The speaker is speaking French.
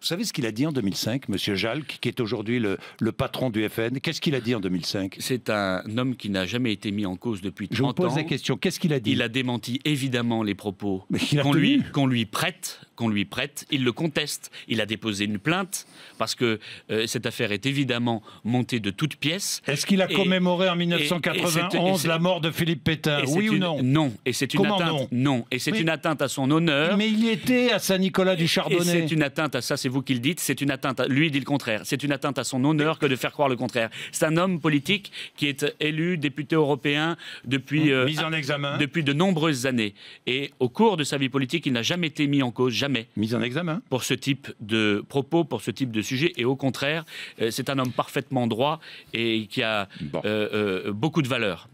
Vous savez ce qu'il a dit en 2005, Monsieur Jalk, qui est aujourd'hui le, patron du FN Qu'est-ce qu'il a dit en 2005 C'est un homme qui n'a jamais été mis en cause depuis 30 ans. Je vous pose la question. Qu'est-ce qu'il a dit Il a démenti évidemment les propos qu'on lui prête qu'on lui prête, il le conteste. Il a déposé une plainte parce que euh, cette affaire est évidemment montée de toutes pièces. Est-ce qu'il a commémoré en 1991 la mort de Philippe Pétain Oui ou non Non. Et c'est une atteinte. Non. Et c'est une atteinte à son honneur. Mais il était à Saint-Nicolas du Chardonnay. C'est une atteinte à ça. C'est vous qui le dites. C'est une atteinte. À, lui dit le contraire. C'est une atteinte à son honneur que de faire croire le contraire. C'est un homme politique qui est élu député européen depuis mmh. euh, Mise en examen. depuis de nombreuses années. Et au cours de sa vie politique, il n'a jamais été mis en cause. Jamais Mise en examen. Pour ce type de propos, pour ce type de sujet. Et au contraire, euh, c'est un homme parfaitement droit et qui a euh, euh, beaucoup de valeur.